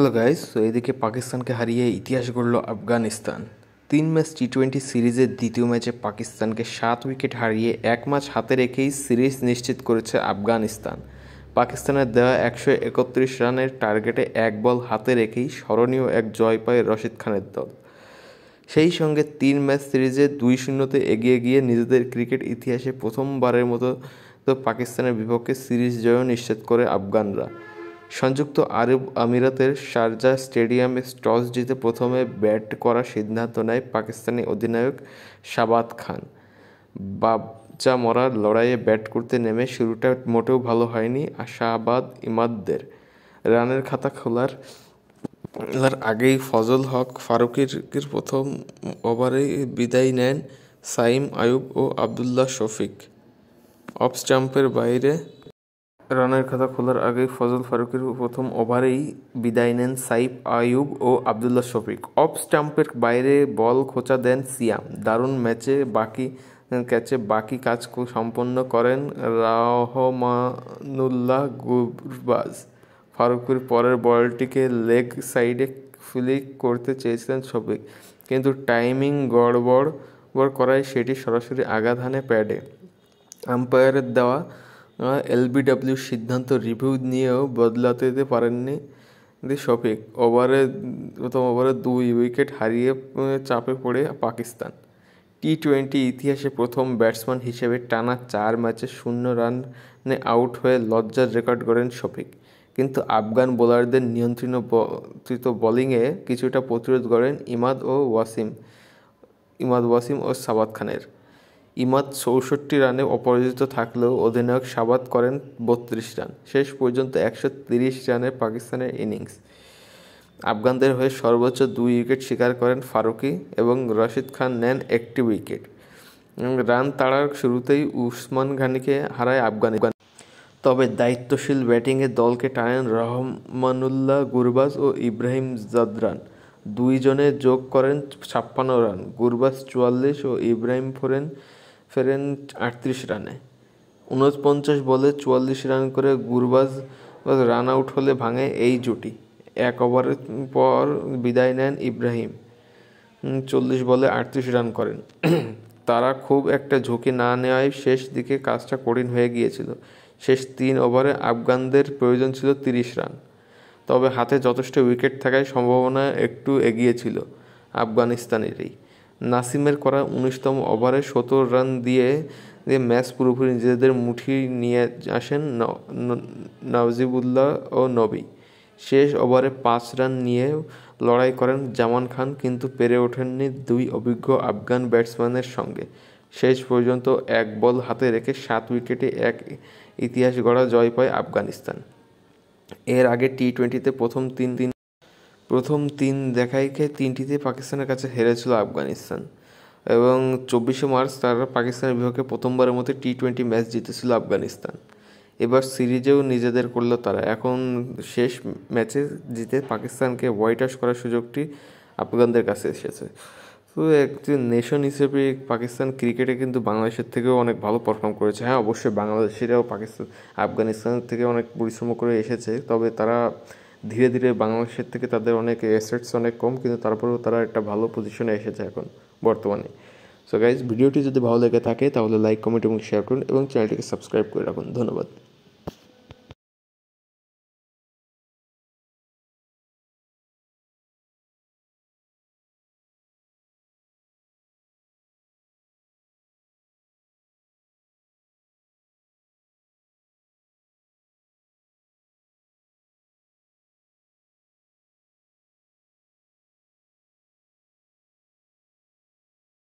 hello guys তো এদিকে পাকিস্তানকে হারিয়ে ইতিহাস গড়ল আফগানিস্তান তিন ম্যাচ টি টোয়েন্টি সিরিজের দ্বিতীয় ম্যাচে পাকিস্তানকে সাত উইকেট হারিয়ে এক ম্যাচ হাতে রেখেই সিরিজ নিশ্চিত করেছে আফগানিস্তান পাকিস্তানের দেওয়া একশো একত্রিশ রানের টার্গেটে এক বল হাতে রেখেই স্মরণীয় এক জয় পায় রশিদ খানের দল সেই সঙ্গে তিন ম্যাচ সিরিজে দুই শূন্যতে এগিয়ে গিয়ে নিজেদের ক্রিকেট ইতিহাসে প্রথমবারের মতো তো পাকিস্তানের বিপক্ষে সিরিজ জয়ও নিশ্চিত করে আফগানরা সংযুক্ত আরব আমিরাতের শারজা স্টেডিয়ামে টস জিতে প্রথমে ব্যাট করার সিদ্ধান্ত নেয় পাকিস্তানি অধিনায়ক শাবাত খান বাচ্চা মরার লড়াইয়ে ব্যাট করতে নেমে শুরুটা মোটেও ভালো হয়নি আর শাহবাদ ইমাদদের রানের খাতা খোলার আগেই ফজল হক ফারুকির প্রথম ওভারে বিদায় নেন সাইম আয়ুব ও আবদুল্লাহ শফিক অফ স্টাম্পের বাইরে রানের খাতা খোলার আগে ফজল ফারুকের প্রথম ওভারেই বিদায় নেন সাইফ আয়ুব ও আবদুল্লাহ শফিক অফ স্টাম্পের বাইরে বল খোঁচা দেন সিয়াম দারুণ ম্যাচে বাকি ক্যাচে বাকি কাজ সম্পন্ন করেন রাহমানুল্লাহ গুরবাজ ফারুকের পরের বলটিকে লেগ সাইডে ফ্লিক করতে চেয়েছিলেন শফিক কিন্তু টাইমিং গড়বড় করায় সেটি সরাসরি আঘাত হানে প্যাডে আম্পায়ারের দেওয়া এলবিডব্লিউর সিদ্ধান্ত রিভিউ নিয়েও বদলাতে পারেননি শফিক ওভারে প্রথম ওভারে দুই উইকেট হারিয়ে চাপে পড়ে পাকিস্তান টি টোয়েন্টি ইতিহাসে প্রথম ব্যাটসম্যান হিসেবে টানা চার ম্যাচে শূন্য রানে আউট হয়ে লজ্জার রেকর্ড করেন শফিক কিন্তু আফগান বোলারদের নিয়ন্ত্রিত বোলিংয়ে কিছুটা প্রতিরোধ করেন ইমাদ ও ওয়াসিম ইমাদ ওয়াসিম ও সাবাদ খানের ইমাদ চৌষট্টি রানে অপরাজিত থাকলেও অধিনায়ক সাবাদ করেন বত্রিশ রান শেষ পর্যন্ত একশো তিরিশ রানে পাকিস্তানের ইনিংস আফগানদের হয়ে সর্বোচ্চ দুই উইকেট শিকার করেন ফারুকি এবং রশিদ খান নেন একটি উইকেট রান তাড়ার শুরুতেই উসমান ঘানিকে হারায় আফগানিস্তান তবে দায়িত্বশীল ব্যাটিংয়ে দলকে টানেন রহমানুল্লাহ গুরবাজ ও ইব্রাহিম জাদরান দুইজনে যোগ করেন ছাপ্পান্ন রান গুরবাজ চুয়াল্লিশ ও ইব্রাহিম ফোরেন ফেরেন আটত্রিশ রানে উনপঞ্চাশ বলে চুয়াল্লিশ রান করে গুরবাজ রান আউট হলে ভাঙে এই জুটি এক ওভারের পর বিদায় নেন ইব্রাহিম চল্লিশ বলে আটত্রিশ রান করেন তারা খুব একটা ঝুঁকি না নেওয়ায় শেষ দিকে কাজটা কঠিন হয়ে গিয়েছিল শেষ তিন ওভারে আফগানদের প্রয়োজন ছিল তিরিশ রান তবে হাতে যথেষ্ট উইকেট থাকায় সম্ভাবনা একটু এগিয়েছিল আফগানিস্তানেরই নাসিমের করা উনিশতম ওভারে সতেরো রান দিয়ে দিয়ে ম্যাচ পুরোপুরি নিজেদের মুঠি নিয়ে আসেন নাজিবুল্লাহ ও নবী শেষ ওভারে পাঁচ রান নিয়ে লড়াই করেন জামান খান কিন্তু পেরে ওঠেননি দুই অভিজ্ঞ আফগান ব্যাটসম্যানের সঙ্গে শেষ পর্যন্ত এক বল হাতে রেখে সাত উইকেটে এক ইতিহাস গড়া জয় পায় আফগানিস্তান এর আগে টি টোয়েন্টিতে প্রথম তিন দিন প্রথম তিন দেখাই খেয়ে তিনটিতে পাকিস্তানের কাছে হেরেছিল আফগানিস্তান এবং চব্বিশে মার্চ তারা পাকিস্তানের বিপক্ষে প্রথমবারের মতো টি টোয়েন্টি ম্যাচ জিতেছিল আফগানিস্তান এবার সিরিজেও নিজেদের করলো তারা এখন শেষ ম্যাচে জিতে পাকিস্তানকে হোয়াইট হাউস করার সুযোগটি আফগানদের কাছে এসেছে তো একটি নেশন হিসেবে পাকিস্তান ক্রিকেটে কিন্তু বাংলাদেশের থেকেও অনেক ভালো পারফর্ম করেছে হ্যাঁ অবশ্যই বাংলাদেশিরাও পাকিস্তান আফগানিস্তান থেকে অনেক পরিশ্রম করে এসেছে তবে তারা ধীরে ধীরে বাংলাদেশের থেকে তাদের অনেক অ্যাসেটস অনেক কম কিন্তু তারপরেও তারা একটা ভালো পজিশনে এসেছে এখন বর্তমানে সো গাইজ ভিডিওটি যদি ভালো লেগে থাকে তাহলে লাইক কমেন্ট এবং শেয়ার করুন এবং চ্যানেলটিকে সাবস্ক্রাইব করে রাখুন ধন্যবাদ